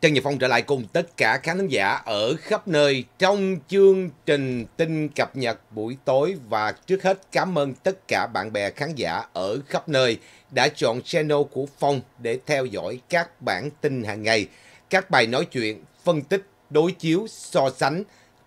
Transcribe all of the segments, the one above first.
Trần Nhật Phong trở lại cùng tất cả khán giả ở khắp nơi trong chương trình tin cập nhật buổi tối và trước hết cảm ơn tất cả bạn bè khán giả ở khắp nơi đã chọn channel của Phong để theo dõi các bản tin hàng ngày, các bài nói chuyện, phân tích, đối chiếu, so sánh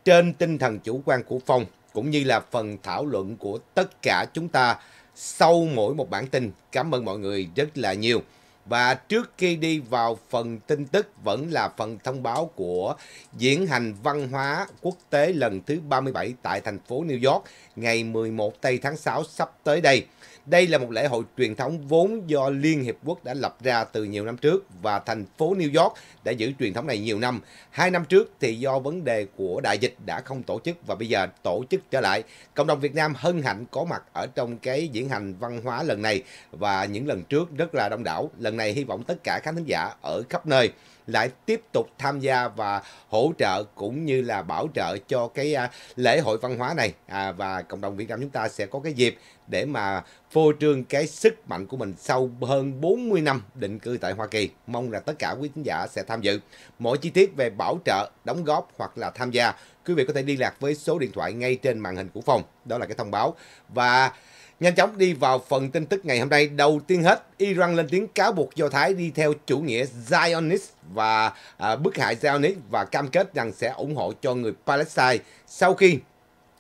trên tinh thần chủ quan của Phong cũng như là phần thảo luận của tất cả chúng ta sau mỗi một bản tin. Cảm ơn mọi người rất là nhiều. Và trước khi đi vào phần tin tức vẫn là phần thông báo của diễn hành văn hóa quốc tế lần thứ 37 tại thành phố New York ngày 11 tây tháng 6 sắp tới đây. Đây là một lễ hội truyền thống vốn do Liên Hiệp Quốc đã lập ra từ nhiều năm trước và thành phố New York đã giữ truyền thống này nhiều năm. Hai năm trước thì do vấn đề của đại dịch đã không tổ chức và bây giờ tổ chức trở lại. Cộng đồng Việt Nam hân hạnh có mặt ở trong cái diễn hành văn hóa lần này và những lần trước rất là đông đảo. Lần này hy vọng tất cả khán thính giả ở khắp nơi lại tiếp tục tham gia và hỗ trợ cũng như là bảo trợ cho cái à, lễ hội văn hóa này à, và cộng đồng Việt Nam chúng ta sẽ có cái dịp để mà phô trương cái sức mạnh của mình sau hơn 40 năm định cư tại Hoa Kỳ. Mong là tất cả quý khán giả sẽ tham dự. Mọi chi tiết về bảo trợ, đóng góp hoặc là tham gia, quý vị có thể liên lạc với số điện thoại ngay trên màn hình của phòng. Đó là cái thông báo. Và Nhanh chóng đi vào phần tin tức ngày hôm nay. Đầu tiên hết, Iran lên tiếng cáo buộc Do Thái đi theo chủ nghĩa Zionist và à, bức hại Zionist và cam kết rằng sẽ ủng hộ cho người Palestine sau khi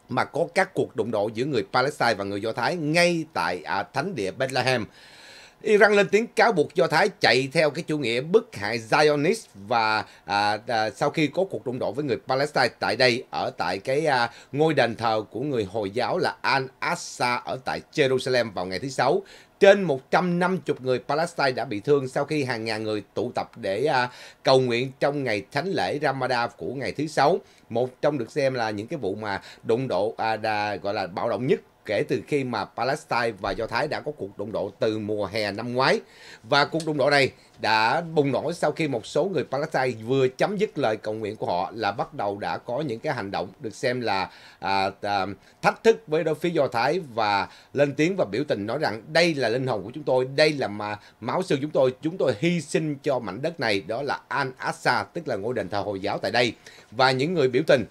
mà có các cuộc đụng độ giữa người Palestine và người Do Thái ngay tại à, thánh địa Bethlehem. Iran lên tiếng cáo buộc Do Thái chạy theo cái chủ nghĩa bức hại Zionist và à, à, sau khi có cuộc đụng độ với người Palestine tại đây ở tại cái à, ngôi đền thờ của người Hồi giáo là Al-Aqsa ở tại Jerusalem vào ngày thứ Sáu. Trên 150 người Palestine đã bị thương sau khi hàng ngàn người tụ tập để à, cầu nguyện trong ngày thánh lễ Ramadan của ngày thứ Sáu. Một trong được xem là những cái vụ mà đụng độ à, đà, gọi là bạo động nhất kể từ khi mà Palestine và Do Thái đã có cuộc đụng độ từ mùa hè năm ngoái. Và cuộc đụng độ này đã bùng nổ sau khi một số người Palestine vừa chấm dứt lời cầu nguyện của họ là bắt đầu đã có những cái hành động được xem là à, à, thách thức với đối phía Do Thái và lên tiếng và biểu tình nói rằng đây là linh hồn của chúng tôi, đây là mà máu xương chúng tôi, chúng tôi hy sinh cho mảnh đất này đó là Al-Aqsa tức là ngôi đền thờ Hồi giáo tại đây và những người biểu tình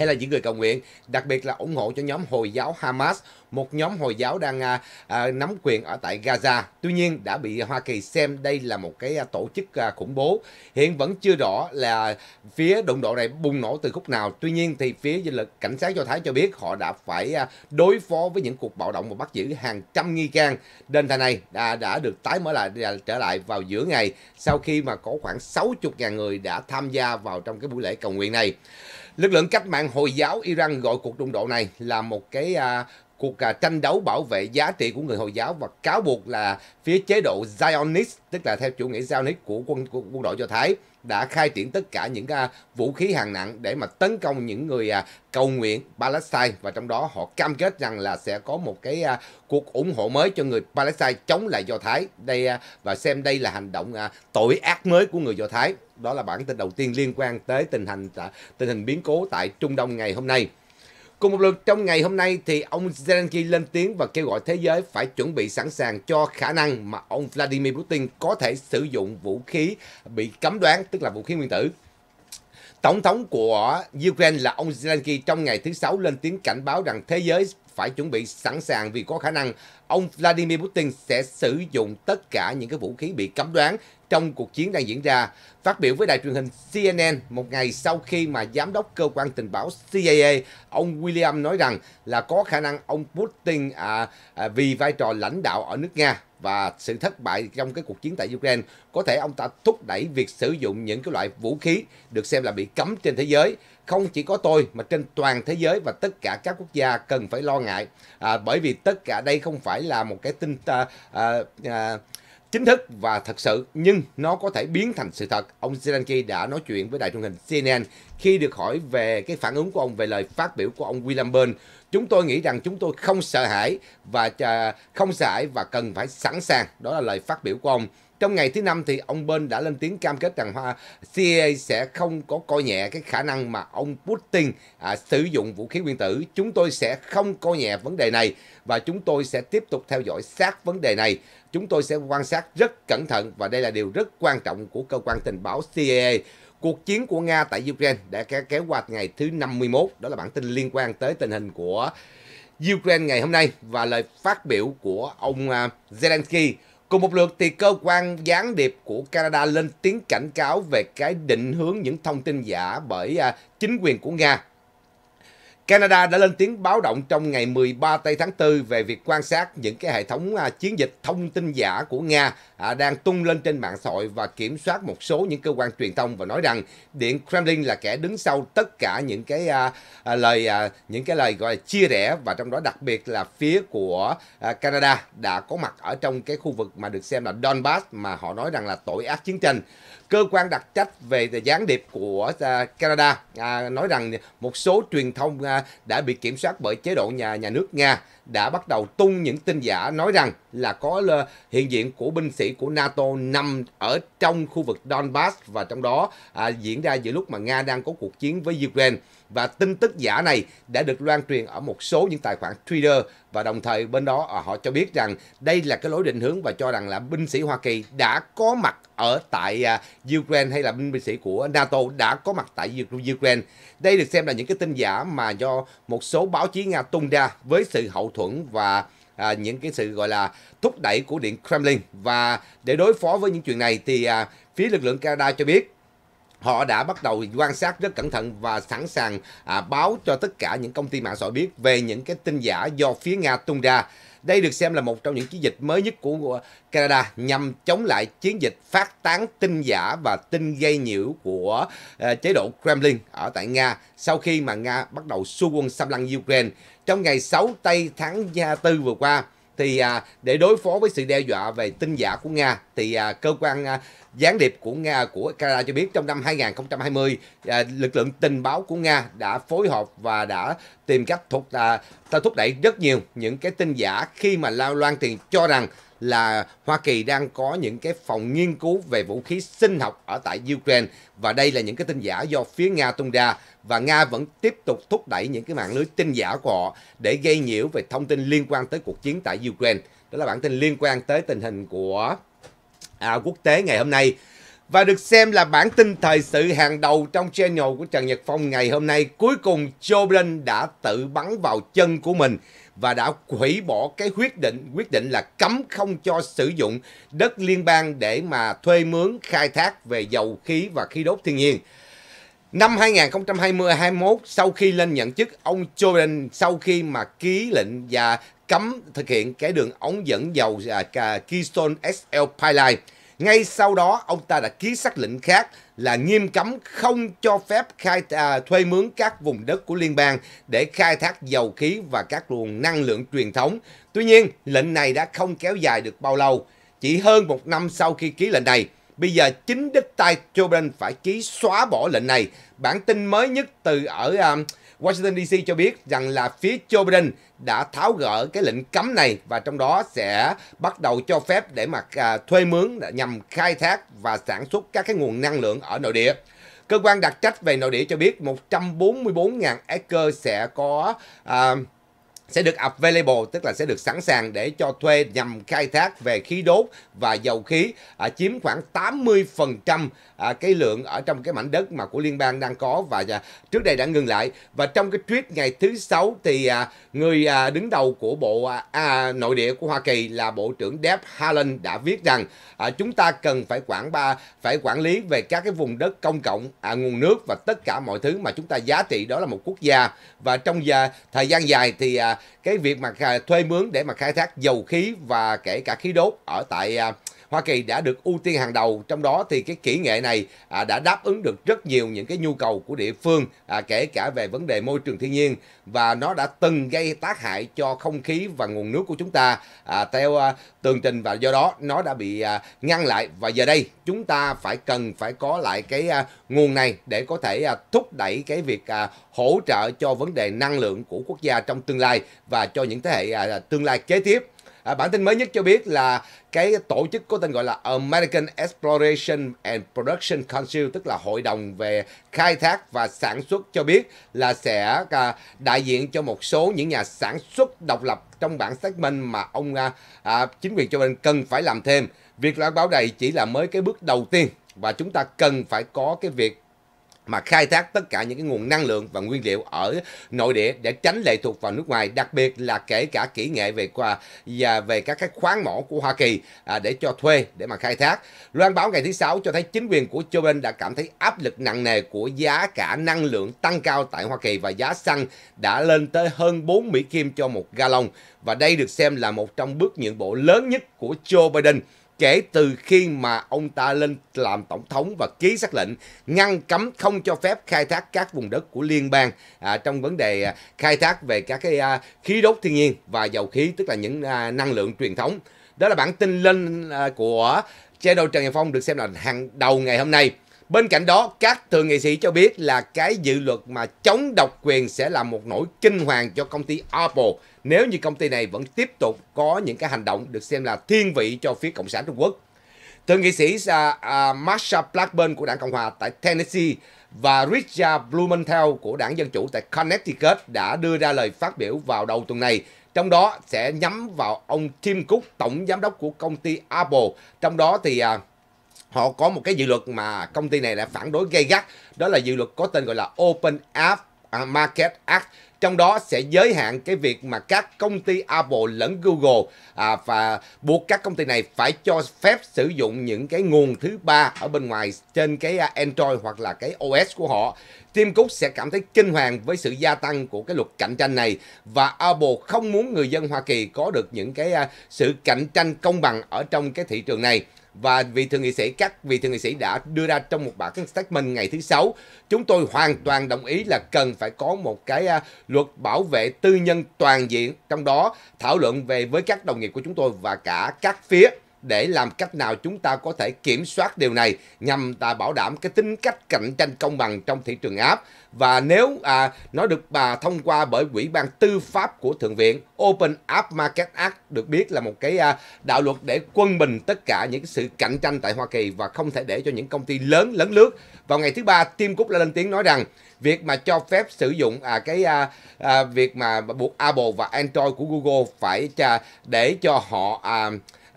hay là những người cầu nguyện, đặc biệt là ủng hộ cho nhóm Hồi giáo Hamas, một nhóm Hồi giáo đang à, à, nắm quyền ở tại Gaza. Tuy nhiên đã bị Hoa Kỳ xem đây là một cái à, tổ chức à, khủng bố. Hiện vẫn chưa rõ là phía đụng độ này bùng nổ từ khúc nào. Tuy nhiên thì phía dân lực cảnh sát Do Thái cho biết họ đã phải à, đối phó với những cuộc bạo động và bắt giữ hàng trăm nghi can. Đền thờ này đã, đã được tái mở lại à, trở lại vào giữa ngày sau khi mà có khoảng 60.000 người đã tham gia vào trong cái buổi lễ cầu nguyện này. Lực lượng cách mạng Hồi giáo Iran gọi cuộc đụng độ này là một cái à, cuộc à, tranh đấu bảo vệ giá trị của người Hồi giáo và cáo buộc là phía chế độ Zionist, tức là theo chủ nghĩa Zionist của quân, của quân đội Do Thái, đã khai triển tất cả những uh, vũ khí hàng nặng để mà tấn công những người uh, cầu nguyện Palestine và trong đó họ cam kết rằng là sẽ có một cái uh, cuộc ủng hộ mới cho người Palestine chống lại Do Thái đây uh, và xem đây là hành động uh, tội ác mới của người Do Thái đó là bản tin đầu tiên liên quan tới tình hình tình hình biến cố tại Trung Đông ngày hôm nay Cùng một lượt trong ngày hôm nay thì ông Zelensky lên tiếng và kêu gọi thế giới phải chuẩn bị sẵn sàng cho khả năng mà ông Vladimir Putin có thể sử dụng vũ khí bị cấm đoán, tức là vũ khí nguyên tử. Tổng thống của Ukraine là ông Zelensky trong ngày thứ Sáu lên tiếng cảnh báo rằng thế giới phải chuẩn bị sẵn sàng vì có khả năng ông Vladimir Putin sẽ sử dụng tất cả những cái vũ khí bị cấm đoán trong cuộc chiến đang diễn ra. Phát biểu với đài truyền hình CNN một ngày sau khi mà giám đốc cơ quan tình báo CIA, ông William nói rằng là có khả năng ông Putin à, à, vì vai trò lãnh đạo ở nước Nga và sự thất bại trong cái cuộc chiến tại Ukraine có thể ông ta thúc đẩy việc sử dụng những cái loại vũ khí được xem là bị cấm trên thế giới không chỉ có tôi mà trên toàn thế giới và tất cả các quốc gia cần phải lo ngại à, bởi vì tất cả đây không phải là một cái tin à, à, chính thức và thật sự nhưng nó có thể biến thành sự thật. Ông Zelensky đã nói chuyện với đài truyền hình CNN khi được hỏi về cái phản ứng của ông về lời phát biểu của ông William Burn. Chúng tôi nghĩ rằng chúng tôi không sợ hãi và à, không sợ hãi và cần phải sẵn sàng. Đó là lời phát biểu của ông. Trong ngày thứ năm thì ông Bên đã lên tiếng cam kết rằng CIA sẽ không có coi nhẹ cái khả năng mà ông Putin à, sử dụng vũ khí nguyên tử. Chúng tôi sẽ không coi nhẹ vấn đề này và chúng tôi sẽ tiếp tục theo dõi sát vấn đề này. Chúng tôi sẽ quan sát rất cẩn thận và đây là điều rất quan trọng của cơ quan tình báo CIA. Cuộc chiến của Nga tại Ukraine đã kéo qua ngày thứ 51. Đó là bản tin liên quan tới tình hình của Ukraine ngày hôm nay và lời phát biểu của ông à, Zelensky Cùng một lượt thì cơ quan gián điệp của Canada lên tiếng cảnh cáo về cái định hướng những thông tin giả bởi à, chính quyền của Nga Canada đã lên tiếng báo động trong ngày 13 tây tháng 4 về việc quan sát những cái hệ thống à, chiến dịch thông tin giả của Nga à, đang tung lên trên mạng xã hội và kiểm soát một số những cơ quan truyền thông và nói rằng Điện Kremlin là kẻ đứng sau tất cả những cái à, lời những cái lời gọi là chia rẽ và trong đó đặc biệt là phía của Canada đã có mặt ở trong cái khu vực mà được xem là Donbass mà họ nói rằng là tội ác chiến tranh. Cơ quan đặc trách về gián điệp của Canada nói rằng một số truyền thông đã bị kiểm soát bởi chế độ nhà nhà nước Nga đã bắt đầu tung những tin giả nói rằng là có hiện diện của binh sĩ của NATO nằm ở trong khu vực Donbass và trong đó à, diễn ra giữa lúc mà Nga đang có cuộc chiến với Ukraine. Và tin tức giả này đã được loan truyền ở một số những tài khoản Twitter và đồng thời bên đó à, họ cho biết rằng đây là cái lối định hướng và cho rằng là binh sĩ Hoa Kỳ đã có mặt ở tại à, Ukraine hay là binh, binh sĩ của NATO đã có mặt tại Ukraine. Đây được xem là những cái tin giả mà do một số báo chí Nga tung ra với sự hậu thuẫn thuẫn và à, những cái sự gọi là thúc đẩy của Điện Kremlin. Và để đối phó với những chuyện này thì à, phía lực lượng Canada cho biết họ đã bắt đầu quan sát rất cẩn thận và sẵn sàng à, báo cho tất cả những công ty mạng xã hội biết về những cái tin giả do phía Nga tung ra. Đây được xem là một trong những chiến dịch mới nhất của Canada nhằm chống lại chiến dịch phát tán tin giả và tin gây nhiễu của ờ, chế độ Kremlin ở tại Nga sau khi mà Nga bắt đầu xua quân xâm lăng Ukraine. Trong ngày 6 tây tháng 4 vừa qua, thì à, để đối phó với sự đe dọa về tin giả của Nga thì à, cơ quan à, gián điệp của Nga của Canada cho biết trong năm 2020 à, lực lượng tình báo của Nga đã phối hợp và đã tìm cách thúc à, thúc đẩy rất nhiều những cái tin giả khi mà lao loan tiền cho rằng là Hoa Kỳ đang có những cái phòng nghiên cứu về vũ khí sinh học ở tại Ukraine và đây là những cái tin giả do phía Nga tung ra và Nga vẫn tiếp tục thúc đẩy những cái mạng lưới tin giả của họ để gây nhiễu về thông tin liên quan tới cuộc chiến tại Ukraine. Đó là bản tin liên quan tới tình hình của à, quốc tế ngày hôm nay và được xem là bản tin thời sự hàng đầu trong channel của Trần Nhật Phong ngày hôm nay. Cuối cùng Joe Biden đã tự bắn vào chân của mình và đã hủy bỏ cái quyết định quyết định là cấm không cho sử dụng đất liên bang để mà thuê mướn khai thác về dầu khí và khí đốt thiên nhiên. Năm 2020-21 sau khi lên nhận chức, ông Jordan sau khi mà ký lệnh và cấm thực hiện cái đường ống dẫn dầu à, Keystone XL Pipeline. Ngay sau đó, ông ta đã ký xác lệnh khác là nghiêm cấm không cho phép khai à, thuê mướn các vùng đất của liên bang để khai thác dầu khí và các nguồn năng lượng truyền thống. Tuy nhiên, lệnh này đã không kéo dài được bao lâu. Chỉ hơn một năm sau khi ký lệnh này, Bây giờ chính đích tay Joe Biden phải ký xóa bỏ lệnh này. Bản tin mới nhất từ ở um, Washington DC cho biết rằng là phía Joe Biden đã tháo gỡ cái lệnh cấm này và trong đó sẽ bắt đầu cho phép để mà à, thuê mướn nhằm khai thác và sản xuất các cái nguồn năng lượng ở nội địa. Cơ quan đặc trách về nội địa cho biết 144.000 acre sẽ có à, sẽ được available tức là sẽ được sẵn sàng để cho thuê nhằm khai thác về khí đốt và dầu khí à, chiếm khoảng 80% à, cái lượng ở trong cái mảnh đất mà của liên bang đang có và à, trước đây đã ngừng lại và trong cái tweet ngày thứ sáu thì à, người à, đứng đầu của bộ à, à, nội địa của Hoa Kỳ là bộ trưởng Deb Haaland đã viết rằng à, chúng ta cần phải quản ba phải quản lý về các cái vùng đất công cộng à, nguồn nước và tất cả mọi thứ mà chúng ta giá trị đó là một quốc gia và trong giờ, thời gian dài thì à, cái việc mà thuê mướn để mà khai thác dầu khí và kể cả khí đốt ở tại à, Hoa Kỳ đã được ưu tiên hàng đầu trong đó thì cái kỹ nghệ này à, đã đáp ứng được rất nhiều những cái nhu cầu của địa phương à, kể cả về vấn đề môi trường thiên nhiên và nó đã từng gây tác hại cho không khí và nguồn nước của chúng ta à, theo à, tường trình và do đó nó đã bị à, ngăn lại và giờ đây chúng ta phải cần phải có lại cái à, nguồn này để có thể à, thúc đẩy cái việc à, hỗ trợ cho vấn đề năng lượng của quốc gia trong tương lai và cho những thế hệ à, tương lai kế tiếp À, bản tin mới nhất cho biết là cái tổ chức có tên gọi là American Exploration and Production Council tức là hội đồng về khai thác và sản xuất cho biết là sẽ à, đại diện cho một số những nhà sản xuất độc lập trong bản xác minh mà ông à, à, chính quyền cho bên cần phải làm thêm. Việc loan báo này chỉ là mới cái bước đầu tiên và chúng ta cần phải có cái việc mà khai thác tất cả những cái nguồn năng lượng và nguyên liệu ở nội địa để tránh lệ thuộc vào nước ngoài, đặc biệt là kể cả kỹ nghệ về qua và về các cái khoáng mỏ của Hoa Kỳ à, để cho thuê để mà khai thác. Loan báo ngày thứ sáu cho thấy chính quyền của Joe Biden đã cảm thấy áp lực nặng nề của giá cả năng lượng tăng cao tại Hoa Kỳ và giá xăng đã lên tới hơn 4 Mỹ kim cho một gallon và đây được xem là một trong bước nhượng bộ lớn nhất của Joe Biden kể từ khi mà ông ta lên làm tổng thống và ký xác lệnh ngăn cấm không cho phép khai thác các vùng đất của liên bang à, trong vấn đề à, khai thác về các cái à, khí đốt thiên nhiên và dầu khí tức là những à, năng lượng truyền thống. Đó là bản tin lên à, của channel Trần Nhật Phong được xem là hàng đầu ngày hôm nay. Bên cạnh đó, các thượng nghị sĩ cho biết là cái dự luật mà chống độc quyền sẽ là một nỗi kinh hoàng cho công ty Apple nếu như công ty này vẫn tiếp tục có những cái hành động được xem là thiên vị cho phía Cộng sản Trung Quốc. Thượng nghị sĩ uh, uh, Marsha Blackburn của đảng Cộng hòa tại Tennessee và Richard Blumenthal của đảng Dân Chủ tại Connecticut đã đưa ra lời phát biểu vào đầu tuần này, trong đó sẽ nhắm vào ông Tim Cook, tổng giám đốc của công ty Apple. Trong đó thì uh, họ có một cái dự luật mà công ty này đã phản đối gay gắt, đó là dự luật có tên gọi là Open App à, Market Act trong đó sẽ giới hạn cái việc mà các công ty Apple lẫn Google à, và buộc các công ty này phải cho phép sử dụng những cái nguồn thứ ba ở bên ngoài trên cái à, Android hoặc là cái OS của họ. Tim Cook sẽ cảm thấy kinh hoàng với sự gia tăng của cái luật cạnh tranh này và Apple không muốn người dân Hoa Kỳ có được những cái à, sự cạnh tranh công bằng ở trong cái thị trường này và vị thượng nghị sĩ các vị thượng nghị sĩ đã đưa ra trong một bản statement ngày thứ sáu chúng tôi hoàn toàn đồng ý là cần phải có một cái à, luật bảo vệ tư nhân toàn diện trong đó thảo luận về với các đồng nghiệp của chúng tôi và cả các phía để làm cách nào chúng ta có thể kiểm soát điều này nhằm à, bảo đảm cái tính cách cạnh tranh công bằng trong thị trường áp và nếu à, nó được bà thông qua bởi quỹ ban tư pháp của thượng viện Open app Market Act được biết là một cái à, đạo luật để quân bình tất cả những sự cạnh tranh tại Hoa Kỳ và không thể để cho những công ty lớn lấn lướt vào ngày thứ ba Tim Cook đã lên tiếng nói rằng việc mà cho phép sử dụng à, cái à, à, việc mà buộc Apple và Android của Google phải à, để cho họ à,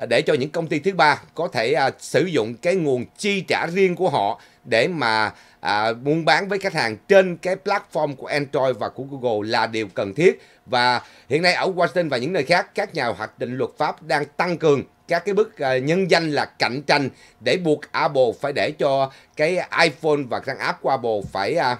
để cho những công ty thứ ba có thể à, sử dụng cái nguồn chi trả riêng của họ để mà à, buôn bán với khách hàng trên cái platform của Android và của Google là điều cần thiết và hiện nay ở Washington và những nơi khác các nhà hoạch định luật pháp đang tăng cường các cái bức à, nhân danh là cạnh tranh để buộc Apple phải để cho cái iPhone và các app của Apple phải à,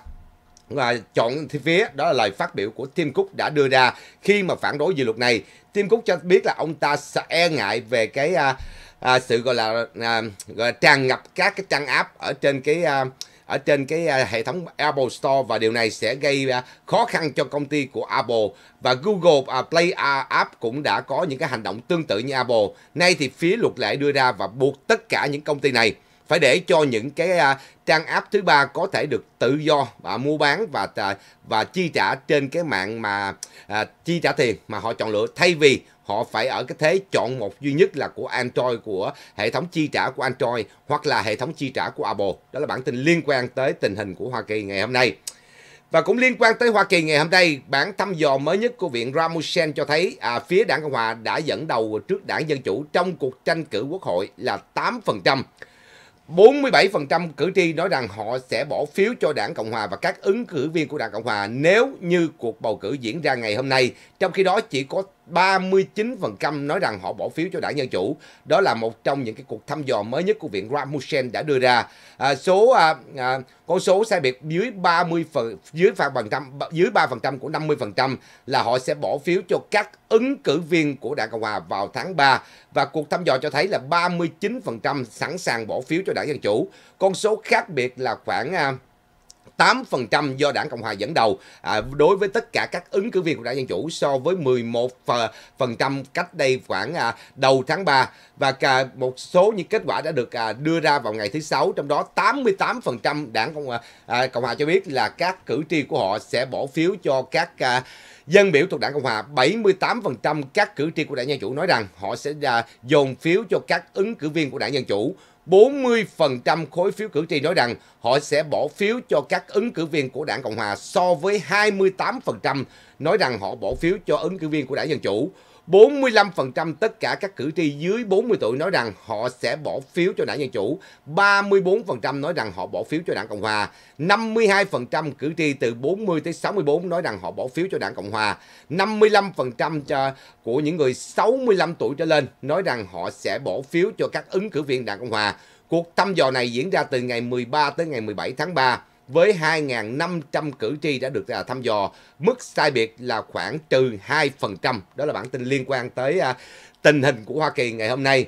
và chọn phía đó là lời phát biểu của Tim Cook đã đưa ra khi mà phản đối dự luật này. Tim Cook cho biết là ông ta sẽ e ngại về cái à, à, sự gọi là à, gọi là tràn ngập các cái trang app ở trên cái à, ở trên cái à, hệ thống Apple Store và điều này sẽ gây à, khó khăn cho công ty của Apple và Google à, Play App cũng đã có những cái hành động tương tự như Apple. Nay thì phía luật lệ đưa ra và buộc tất cả những công ty này phải để cho những cái à, trang app thứ ba có thể được tự do à, mua bán và à, và chi trả trên cái mạng mà à, chi trả tiền mà họ chọn lựa thay vì họ phải ở cái thế chọn một duy nhất là của Android của hệ thống chi trả của Android hoặc là hệ thống chi trả của Apple. Đó là bản tin liên quan tới tình hình của Hoa Kỳ ngày hôm nay. Và cũng liên quan tới Hoa Kỳ ngày hôm nay, bản thăm dò mới nhất của Viện Ramusen cho thấy à, phía đảng Cộng Hòa đã dẫn đầu trước đảng Dân Chủ trong cuộc tranh cử quốc hội là 8%. 47% cử tri nói rằng họ sẽ bỏ phiếu cho đảng Cộng Hòa và các ứng cử viên của đảng Cộng Hòa nếu như cuộc bầu cử diễn ra ngày hôm nay. Trong khi đó chỉ có 39% nói rằng họ bỏ phiếu cho đảng Dân Chủ. Đó là một trong những cái cuộc thăm dò mới nhất của Viện Ramusen đã đưa ra. À, số à, à, con số sai biệt dưới 30 phần, dưới phần trăm dưới 3% của 50% là họ sẽ bỏ phiếu cho các ứng cử viên của Đảng Cộng hòa vào tháng 3 và cuộc thăm dò cho thấy là 39% sẵn sàng bỏ phiếu cho Đảng Dân Chủ. Con số khác biệt là khoảng à, 8% do đảng Cộng hòa dẫn đầu à, đối với tất cả các ứng cử viên của đảng Dân Chủ so với 11% cách đây khoảng à, đầu tháng 3 và cả một số những kết quả đã được à, đưa ra vào ngày thứ Sáu trong đó 88% đảng Cộng, à, à, Cộng hòa cho biết là các cử tri của họ sẽ bỏ phiếu cho các à, dân biểu thuộc đảng Cộng Hòa, 78% các cử tri của đảng Dân Chủ nói rằng họ sẽ à, dồn phiếu cho các ứng cử viên của đảng Dân Chủ 40% khối phiếu cử tri nói rằng họ sẽ bỏ phiếu cho các ứng cử viên của đảng Cộng Hòa so với 28% nói rằng họ bỏ phiếu cho ứng cử viên của đảng Dân Chủ. 45% tất cả các cử tri dưới 40 tuổi nói rằng họ sẽ bỏ phiếu cho đảng Dân Chủ, 34% nói rằng họ bỏ phiếu cho đảng Cộng Hòa, 52% cử tri từ 40 tới 64 nói rằng họ bỏ phiếu cho đảng Cộng Hòa, 55% cho, của những người 65 tuổi trở lên nói rằng họ sẽ bỏ phiếu cho các ứng cử viên đảng Cộng Hòa. Cuộc thăm dò này diễn ra từ ngày 13 tới ngày 17 tháng 3 với 2.500 cử tri đã được à, thăm dò. Mức sai biệt là khoảng trừ 2%. Đó là bản tin liên quan tới à, tình hình của Hoa Kỳ ngày hôm nay.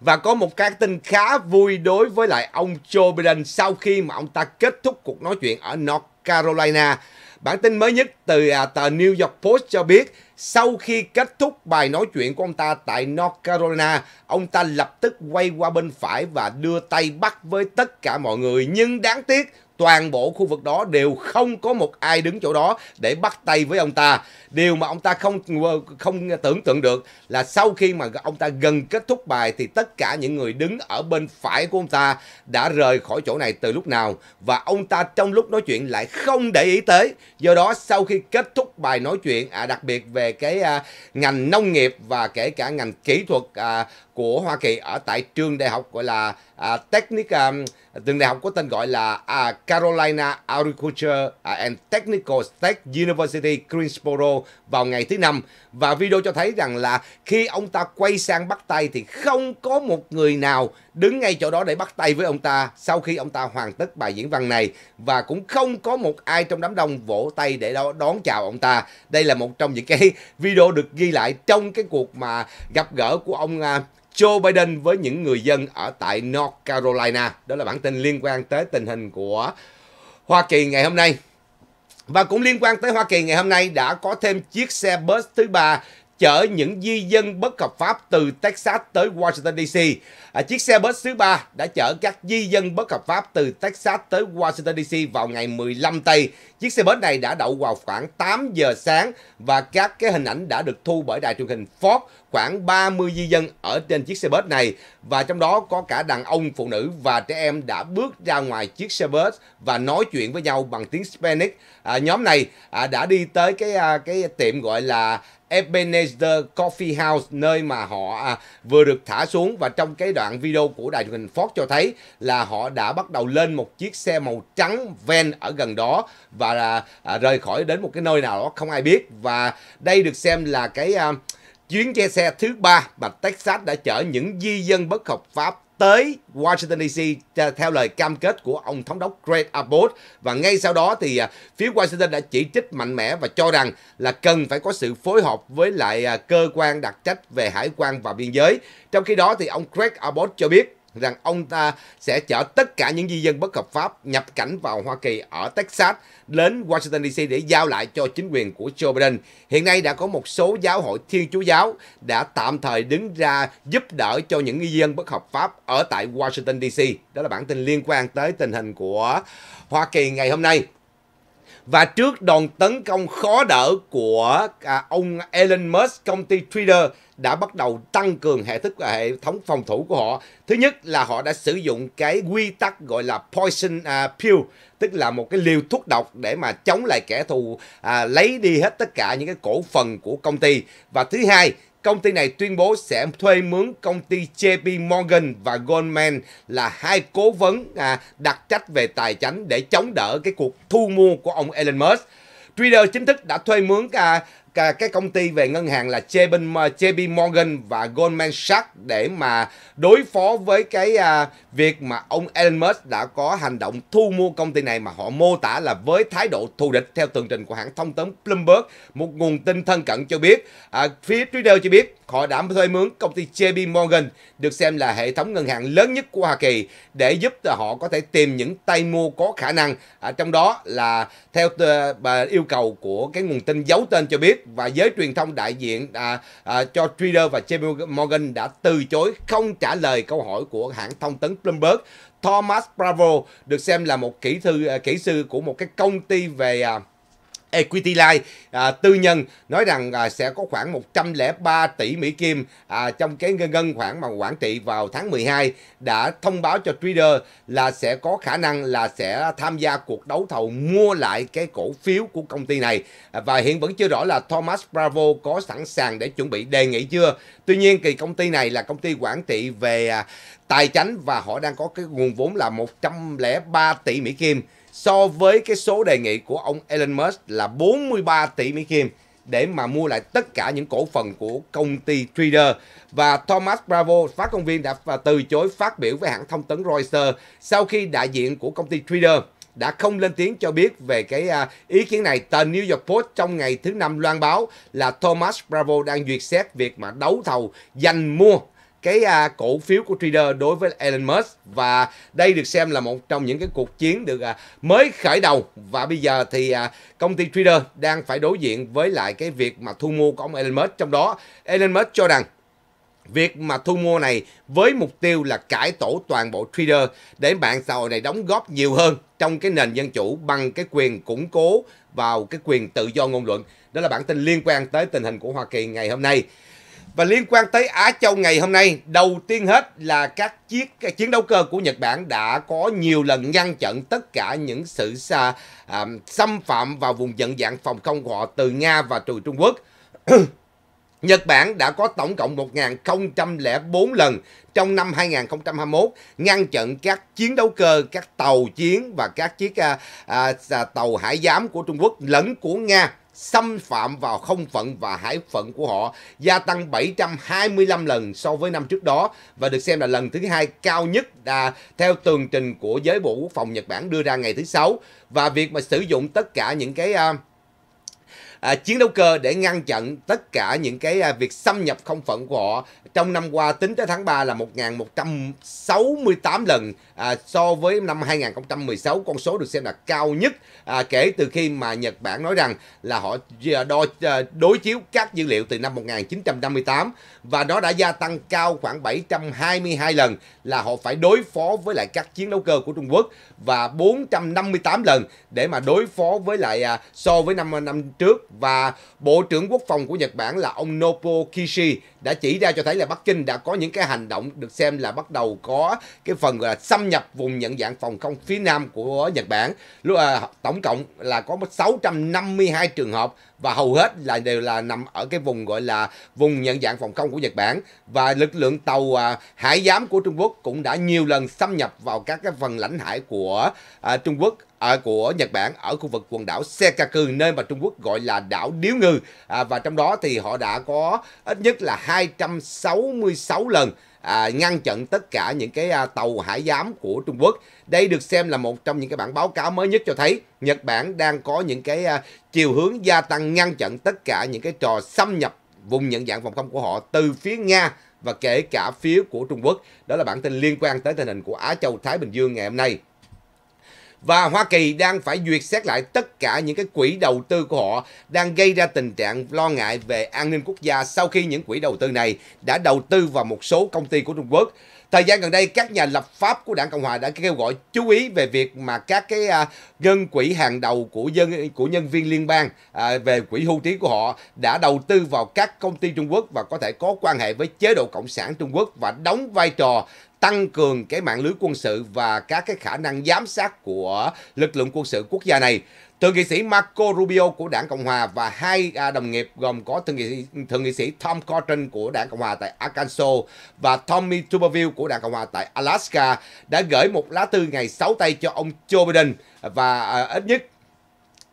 Và có một cái tin khá vui đối với lại ông Joe Biden sau khi mà ông ta kết thúc cuộc nói chuyện ở North Carolina Bản tin mới nhất từ à, tờ New York Post cho biết sau khi kết thúc bài nói chuyện của ông ta tại North Carolina, ông ta lập tức quay qua bên phải và đưa tay bắt với tất cả mọi người. Nhưng đáng tiếc, toàn bộ khu vực đó đều không có một ai đứng chỗ đó để bắt tay với ông ta. Điều mà ông ta không ờ, không tưởng tượng được là sau khi mà ông ta gần kết thúc bài thì tất cả những người đứng ở bên phải của ông ta đã rời khỏi chỗ này từ lúc nào và ông ta trong lúc nói chuyện lại không để ý tới. Do đó sau khi kết thúc bài nói chuyện à, đặc biệt về cái à, ngành nông nghiệp và kể cả ngành kỹ thuật à, của Hoa Kỳ ở tại trường đại học gọi là à, Technic à, um, trường đại học có tên gọi là à, Carolina Agriculture and Technical State University Greensboro vào ngày thứ năm và video cho thấy rằng là khi ông ta quay sang bắt tay thì không có một người nào đứng ngay chỗ đó để bắt tay với ông ta sau khi ông ta hoàn tất bài diễn văn này và cũng không có một ai trong đám đông vỗ tay để đón chào ông ta đây là một trong những cái video được ghi lại trong cái cuộc mà gặp gỡ của ông à, Joe Biden với những người dân ở tại North Carolina. Đó là bản tin liên quan tới tình hình của Hoa Kỳ ngày hôm nay. Và cũng liên quan tới Hoa Kỳ ngày hôm nay đã có thêm chiếc xe bus thứ ba chở những di dân bất hợp pháp từ Texas tới Washington DC. À, chiếc xe bus thứ ba đã chở các di dân bất hợp pháp từ Texas tới Washington DC vào ngày 15 Tây. Chiếc xe bus này đã đậu vào khoảng 8 giờ sáng và các cái hình ảnh đã được thu bởi đài truyền hình Fox khoảng 30 di dân ở trên chiếc xe bus này và trong đó có cả đàn ông, phụ nữ và trẻ em đã bước ra ngoài chiếc xe bus và nói chuyện với nhau bằng tiếng Spanish. À, nhóm này à, đã đi tới cái à, cái tiệm gọi là Ebenezer Coffee House nơi mà họ à, vừa được thả xuống và trong cái đoạn video của đài truyền hình Fox cho thấy là họ đã bắt đầu lên một chiếc xe màu trắng van ở gần đó và à, à, rời khỏi đến một cái nơi nào đó không ai biết và đây được xem là cái à, chuyến che xe thứ ba mà Texas đã chở những di dân bất hợp pháp tới Washington DC theo lời cam kết của ông thống đốc Greg Abbott và ngay sau đó thì à, phía Washington đã chỉ trích mạnh mẽ và cho rằng là cần phải có sự phối hợp với lại à, cơ quan đặc trách về hải quan và biên giới. Trong khi đó thì ông Greg Abbott cho biết rằng ông ta sẽ chở tất cả những di dân bất hợp pháp nhập cảnh vào Hoa Kỳ ở Texas đến Washington DC để giao lại cho chính quyền của Joe Biden. Hiện nay đã có một số giáo hội Thiên Chúa Giáo đã tạm thời đứng ra giúp đỡ cho những di dân bất hợp pháp ở tại Washington DC. Đó là bản tin liên quan tới tình hình của Hoa Kỳ ngày hôm nay. Và trước đòn tấn công khó đỡ của à, ông Elon Musk, công ty Twitter đã bắt đầu tăng cường hệ thức à, hệ thống phòng thủ của họ. Thứ nhất là họ đã sử dụng cái quy tắc gọi là poison à, pill, tức là một cái liều thuốc độc để mà chống lại kẻ thù à, lấy đi hết tất cả những cái cổ phần của công ty. Và thứ hai Công ty này tuyên bố sẽ thuê mướn công ty JP Morgan và Goldman là hai cố vấn à, đặc trách về tài chính để chống đỡ cái cuộc thu mua của ông Elon Musk. Twitter chính thức đã thuê mướn à, cái công ty về ngân hàng là JP, Morgan và Goldman Sachs để mà đối phó với cái à, việc mà ông Elon Musk đã có hành động thu mua công ty này mà họ mô tả là với thái độ thù địch theo tường trình của hãng thông tấn Bloomberg, một nguồn tin thân cận cho biết. Uh, phía Twitter cho biết họ đã thuê mướn công ty JP Morgan được xem là hệ thống ngân hàng lớn nhất của Hoa Kỳ để giúp họ có thể tìm những tay mua có khả năng. Uh, trong đó là theo yêu cầu của cái nguồn tin giấu tên cho biết Philip và giới truyền thông đại diện à, à, cho Trader và JP Morgan đã từ chối không trả lời câu hỏi của hãng thông tấn Bloomberg. Thomas Bravo được xem là một kỹ thư à, kỹ sư của một cái công ty về à, Equity Life à, tư nhân nói rằng à, sẽ có khoảng 103 tỷ Mỹ Kim à, trong cái ngân khoản mà quản trị vào tháng 12 đã thông báo cho trader là sẽ có khả năng là sẽ tham gia cuộc đấu thầu mua lại cái cổ phiếu của công ty này à, và hiện vẫn chưa rõ là Thomas Bravo có sẵn sàng để chuẩn bị đề nghị chưa. Tuy nhiên thì công ty này là công ty quản trị về à, tài chính và họ đang có cái nguồn vốn là 103 tỷ Mỹ Kim so với cái số đề nghị của ông Elon Musk là 43 tỷ Mỹ Kim để mà mua lại tất cả những cổ phần của công ty Trader. Và Thomas Bravo, phát công viên đã từ chối phát biểu với hãng thông tấn Reuters sau khi đại diện của công ty Trader đã không lên tiếng cho biết về cái à, ý kiến này. Tờ New York Post trong ngày thứ năm loan báo là Thomas Bravo đang duyệt xét việc mà đấu thầu giành mua cái à, cổ phiếu của trader đối với Elon Musk và đây được xem là một trong những cái cuộc chiến được à, mới khởi đầu và bây giờ thì à, công ty trader đang phải đối diện với lại cái việc mà thu mua của ông Elon Musk trong đó Elon Musk cho rằng Việc mà thu mua này với mục tiêu là cải tổ toàn bộ trader để mạng xã hội này đóng góp nhiều hơn trong cái nền dân chủ bằng cái quyền củng cố vào cái quyền tự do ngôn luận. Đó là bản tin liên quan tới tình hình của Hoa Kỳ ngày hôm nay. Và liên quan tới Á Châu ngày hôm nay, đầu tiên hết là các chiếc chiến đấu cơ của Nhật Bản đã có nhiều lần ngăn chặn tất cả những sự à, à, xâm phạm vào vùng nhận dạng phòng không của họ từ Nga và từ Trung Quốc. Nhật Bản đã có tổng cộng 1.004 lần trong năm 2021 ngăn chặn các chiến đấu cơ, các tàu chiến và các chiếc à, à, tàu hải giám của Trung Quốc lẫn của Nga xâm phạm vào không phận và hải phận của họ, gia tăng 725 lần so với năm trước đó và được xem là lần thứ hai cao nhất là theo tường trình của giới Bộ Quốc phòng Nhật Bản đưa ra ngày thứ sáu và việc mà sử dụng tất cả những cái uh, à, chiến đấu cơ để ngăn chặn tất cả những cái à, việc xâm nhập không phận của họ trong năm qua tính tới tháng 3 là 1.168 lần à, so với năm 2016 con số được xem là cao nhất à, kể từ khi mà Nhật Bản nói rằng là họ à, đo à, đối chiếu các dữ liệu từ năm 1958 và nó đã gia tăng cao khoảng 722 lần là họ phải đối phó với lại các chiến đấu cơ của Trung Quốc và 458 lần để mà đối phó với lại à, so với năm năm trước và Bộ trưởng Quốc phòng của Nhật Bản là ông Nobuo Kishi đã chỉ ra cho thấy là Bắc Kinh đã có những cái hành động được xem là bắt đầu có cái phần gọi là xâm nhập vùng nhận dạng phòng không phía nam của Nhật Bản. Lúc à, tổng cộng là có 652 trường hợp và hầu hết là đều là nằm ở cái vùng gọi là vùng nhận dạng phòng không của Nhật Bản và lực lượng tàu à, hải giám của Trung Quốc cũng đã nhiều lần xâm nhập vào các cái phần lãnh hải của à, Trung Quốc à, của Nhật Bản ở khu vực quần đảo Senkaku nơi mà Trung Quốc gọi là đảo điếu ngư à, và trong đó thì họ đã có ít nhất là 266 lần à, ngăn chặn tất cả những cái à, tàu hải giám của Trung Quốc. Đây được xem là một trong những cái bản báo cáo mới nhất cho thấy Nhật Bản đang có những cái à, chiều hướng gia tăng ngăn chặn tất cả những cái trò xâm nhập vùng nhận dạng phòng không của họ từ phía Nga và kể cả phía của Trung Quốc. Đó là bản tin liên quan tới tình hình của Á Châu Thái Bình Dương ngày hôm nay và Hoa Kỳ đang phải duyệt xét lại tất cả những cái quỹ đầu tư của họ đang gây ra tình trạng lo ngại về an ninh quốc gia sau khi những quỹ đầu tư này đã đầu tư vào một số công ty của Trung Quốc. Thời gian gần đây, các nhà lập pháp của đảng Cộng hòa đã kêu gọi chú ý về việc mà các cái à, ngân quỹ hàng đầu của dân của nhân viên liên bang à, về quỹ hưu trí của họ đã đầu tư vào các công ty Trung Quốc và có thể có quan hệ với chế độ cộng sản Trung Quốc và đóng vai trò tăng cường cái mạng lưới quân sự và các cái khả năng giám sát của lực lượng quân sự quốc gia này. Thượng nghị sĩ Marco Rubio của đảng Cộng Hòa và hai à, đồng nghiệp gồm có thượng nghị, thượng nghị sĩ Tom Cotton của đảng Cộng Hòa tại Arkansas và Tommy Tuberville của đảng Cộng Hòa tại Alaska đã gửi một lá thư ngày 6 tay cho ông Joe Biden và uh, ít nhất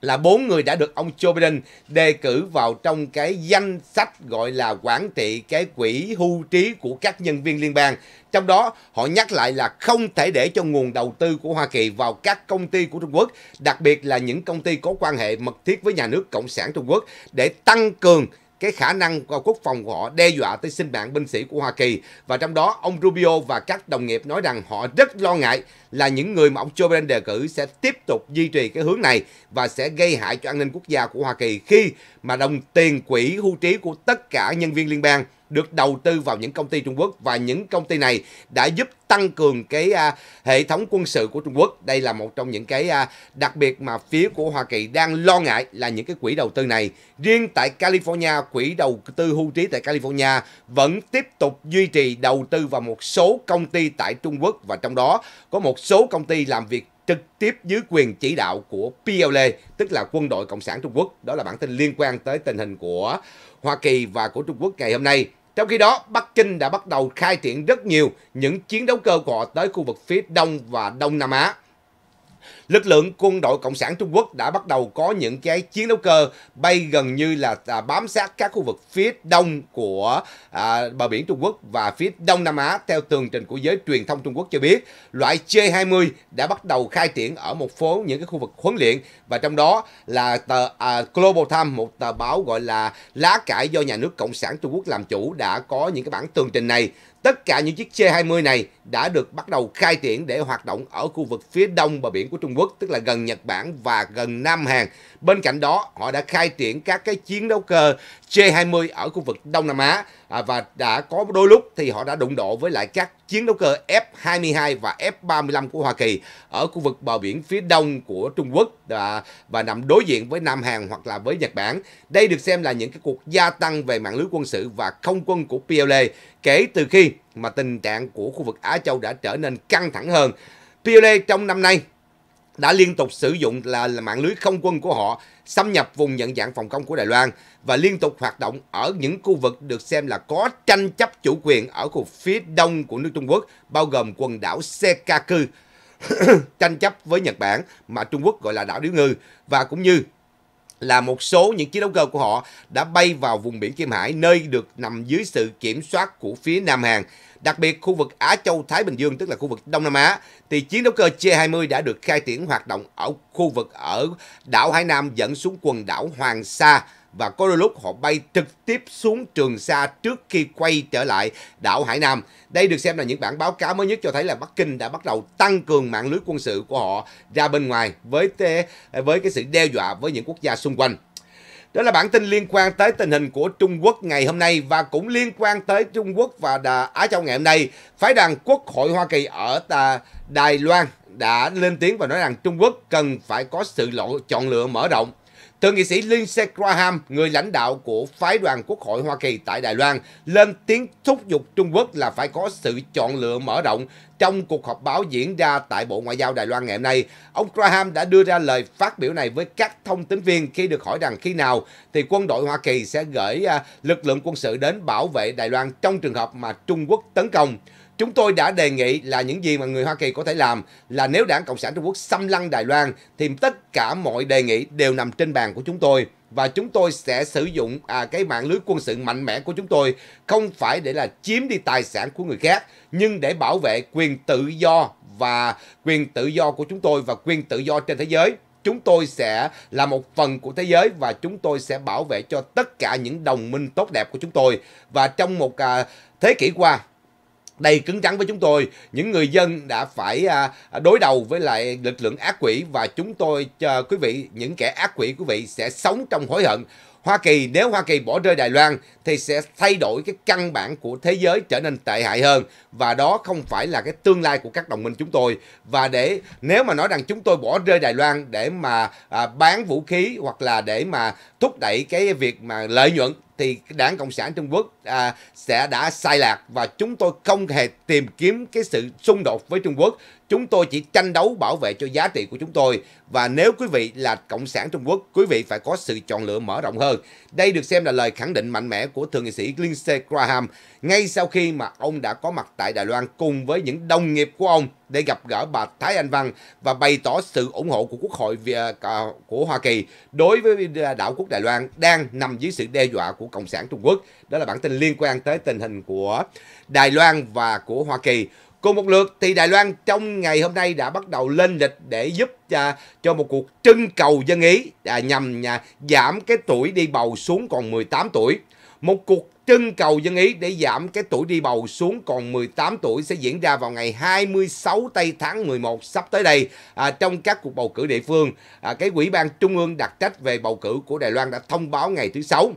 là bốn người đã được ông Joe Biden đề cử vào trong cái danh sách gọi là quản trị cái quỹ hưu trí của các nhân viên liên bang. Trong đó, họ nhắc lại là không thể để cho nguồn đầu tư của Hoa Kỳ vào các công ty của Trung Quốc, đặc biệt là những công ty có quan hệ mật thiết với nhà nước Cộng sản Trung Quốc để tăng cường cái khả năng quốc phòng của họ đe dọa tới sinh mạng binh sĩ của Hoa Kỳ và trong đó ông Rubio và các đồng nghiệp nói rằng họ rất lo ngại là những người mà ông Joe Biden đề cử sẽ tiếp tục duy trì cái hướng này và sẽ gây hại cho an ninh quốc gia của Hoa Kỳ khi mà đồng tiền quỹ hưu trí của tất cả nhân viên liên bang được đầu tư vào những công ty Trung Quốc và những công ty này đã giúp tăng cường cái à, hệ thống quân sự của Trung Quốc. Đây là một trong những cái à, đặc biệt mà phía của Hoa Kỳ đang lo ngại là những cái quỹ đầu tư này. Riêng tại California, quỹ đầu tư hưu trí tại California vẫn tiếp tục duy trì đầu tư vào một số công ty tại Trung Quốc và trong đó có một số công ty làm việc trực tiếp dưới quyền chỉ đạo của PLA, tức là quân đội Cộng sản Trung Quốc. Đó là bản tin liên quan tới tình hình của Hoa Kỳ và của Trung Quốc ngày hôm nay. Trong khi đó, Bắc Kinh đã bắt đầu khai triển rất nhiều những chiến đấu cơ của họ tới khu vực phía Đông và Đông Nam Á lực lượng quân đội Cộng sản Trung Quốc đã bắt đầu có những cái chiến đấu cơ bay gần như là à, bám sát các khu vực phía đông của à, bờ biển Trung Quốc và phía đông Nam Á theo tường trình của giới truyền thông Trung Quốc cho biết. Loại J-20 đã bắt đầu khai triển ở một phố những cái khu vực huấn luyện và trong đó là tờ à, Global Times, một tờ báo gọi là lá cải do nhà nước Cộng sản Trung Quốc làm chủ đã có những cái bản tường trình này. Tất cả những chiếc J-20 này đã được bắt đầu khai triển để hoạt động ở khu vực phía đông bờ biển của Trung Quốc, tức là gần Nhật Bản và gần Nam Hàn. Bên cạnh đó, họ đã khai triển các cái chiến đấu cơ J-20 ở khu vực Đông Nam Á à, và đã có đôi lúc thì họ đã đụng độ với lại các chiến đấu cơ F-22 và F-35 của Hoa Kỳ ở khu vực bờ biển phía đông của Trung Quốc và, và nằm đối diện với Nam Hàn hoặc là với Nhật Bản. Đây được xem là những cái cuộc gia tăng về mạng lưới quân sự và không quân của PLA e kể từ khi mà tình trạng của khu vực Á Châu đã trở nên căng thẳng hơn. PLA e trong năm nay đã liên tục sử dụng là, là mạng lưới không quân của họ xâm nhập vùng nhận dạng phòng không của Đài Loan và liên tục hoạt động ở những khu vực được xem là có tranh chấp chủ quyền ở khu phía đông của nước Trung Quốc, bao gồm quần đảo Sekaku, tranh chấp với Nhật Bản mà Trung Quốc gọi là đảo Điếu Ngư và cũng như là một số những chiến đấu cơ của họ đã bay vào vùng biển Kim Hải nơi được nằm dưới sự kiểm soát của phía Nam Hàn. Đặc biệt khu vực Á Châu Thái Bình Dương tức là khu vực Đông Nam Á thì chiến đấu cơ j 20 đã được khai triển hoạt động ở khu vực ở đảo Hải Nam dẫn xuống quần đảo Hoàng Sa và có đôi lúc họ bay trực tiếp xuống Trường Sa trước khi quay trở lại đảo Hải Nam. Đây được xem là những bản báo cáo mới nhất cho thấy là Bắc Kinh đã bắt đầu tăng cường mạng lưới quân sự của họ ra bên ngoài với tê, với cái sự đe dọa với những quốc gia xung quanh. Đó là bản tin liên quan tới tình hình của Trung Quốc ngày hôm nay và cũng liên quan tới Trung Quốc và Đà Á Châu ngày hôm nay. Phái đoàn Quốc hội Hoa Kỳ ở Đài Loan đã lên tiếng và nói rằng Trung Quốc cần phải có sự lộ chọn lựa mở rộng Thượng nghị sĩ Lindsey Graham, người lãnh đạo của phái đoàn Quốc hội Hoa Kỳ tại Đài Loan, lên tiếng thúc giục Trung Quốc là phải có sự chọn lựa mở rộng trong cuộc họp báo diễn ra tại Bộ Ngoại giao Đài Loan ngày hôm nay. Ông Graham đã đưa ra lời phát biểu này với các thông tín viên khi được hỏi rằng khi nào thì quân đội Hoa Kỳ sẽ gửi à, lực lượng quân sự đến bảo vệ Đài Loan trong trường hợp mà Trung Quốc tấn công. Chúng tôi đã đề nghị là những gì mà người Hoa Kỳ có thể làm là nếu đảng Cộng sản Trung Quốc xâm lăng Đài Loan thì tất cả mọi đề nghị đều nằm trên bàn của chúng tôi và chúng tôi sẽ sử dụng à, cái mạng lưới quân sự mạnh mẽ của chúng tôi không phải để là chiếm đi tài sản của người khác nhưng để bảo vệ quyền tự do và quyền tự do của chúng tôi và quyền tự do trên thế giới chúng tôi sẽ là một phần của thế giới và chúng tôi sẽ bảo vệ cho tất cả những đồng minh tốt đẹp của chúng tôi và trong một à, thế kỷ qua đầy cứng rắn với chúng tôi. Những người dân đã phải à, đối đầu với lại lực lượng ác quỷ và chúng tôi cho quý vị những kẻ ác quỷ quý vị sẽ sống trong hối hận. Hoa Kỳ nếu Hoa Kỳ bỏ rơi Đài Loan thì sẽ thay đổi cái căn bản của thế giới trở nên tệ hại hơn và đó không phải là cái tương lai của các đồng minh chúng tôi và để nếu mà nói rằng chúng tôi bỏ rơi Đài Loan để mà à, bán vũ khí hoặc là để mà thúc đẩy cái việc mà lợi nhuận thì đảng cộng sản trung quốc à, sẽ đã sai lạc và chúng tôi không hề tìm kiếm cái sự xung đột với trung quốc chúng tôi chỉ tranh đấu bảo vệ cho giá trị của chúng tôi và nếu quý vị là cộng sản trung quốc quý vị phải có sự chọn lựa mở rộng hơn đây được xem là lời khẳng định mạnh mẽ của thượng nghị sĩ lindsey graham ngay sau khi mà ông đã có mặt tại đài loan cùng với những đồng nghiệp của ông để gặp gỡ bà Thái Anh Văn và bày tỏ sự ủng hộ của Quốc hội à, của Hoa Kỳ đối với à, đảo quốc Đài Loan đang nằm dưới sự đe dọa của Cộng sản Trung Quốc. Đó là bản tin liên quan tới tình hình của Đài Loan và của Hoa Kỳ. Cùng một lượt thì Đài Loan trong ngày hôm nay đã bắt đầu lên lịch để giúp à, cho một cuộc trưng cầu dân ý à, nhằm à, giảm cái tuổi đi bầu xuống còn 18 tuổi. Một cuộc trưng cầu dân ý để giảm cái tuổi đi bầu xuống còn 18 tuổi sẽ diễn ra vào ngày 26 tây tháng 11 sắp tới đây à, trong các cuộc bầu cử địa phương. À, cái Ủy ban Trung ương đặc trách về bầu cử của Đài Loan đã thông báo ngày thứ Sáu.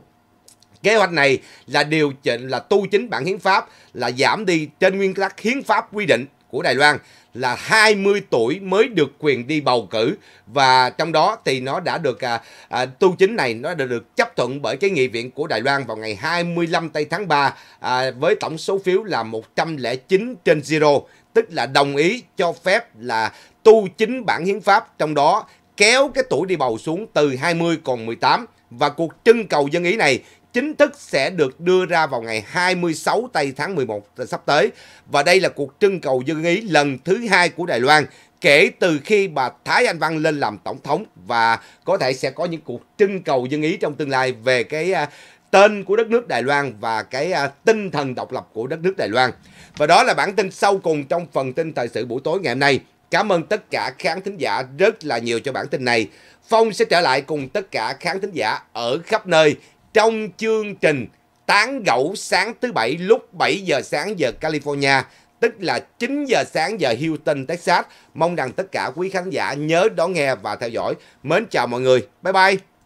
Kế hoạch này là điều chỉnh là tu chính bản hiến pháp là giảm đi trên nguyên tắc hiến pháp quy định của Đài Loan là 20 tuổi mới được quyền đi bầu cử và trong đó thì nó đã được à, à, tu chính này nó đã được chấp thuận bởi cái nghị viện của Đài Loan vào ngày 25 tây tháng 3 à, với tổng số phiếu là 109 trên 0 tức là đồng ý cho phép là tu chính bản hiến pháp trong đó kéo cái tuổi đi bầu xuống từ 20 còn 18 và cuộc trưng cầu dân ý này chính thức sẽ được đưa ra vào ngày 26 tây tháng 11 sắp tới. Và đây là cuộc trưng cầu dân ý lần thứ hai của Đài Loan kể từ khi bà Thái Anh Văn lên làm tổng thống và có thể sẽ có những cuộc trưng cầu dân ý trong tương lai về cái à, tên của đất nước Đài Loan và cái à, tinh thần độc lập của đất nước Đài Loan. Và đó là bản tin sau cùng trong phần tin thời sự buổi tối ngày hôm nay. Cảm ơn tất cả khán thính giả rất là nhiều cho bản tin này. Phong sẽ trở lại cùng tất cả khán thính giả ở khắp nơi trong chương trình tán gẫu sáng thứ bảy lúc 7 giờ sáng giờ California tức là 9 giờ sáng giờ Houston, Texas. Mong rằng tất cả quý khán giả nhớ đón nghe và theo dõi. Mến chào mọi người. Bye bye.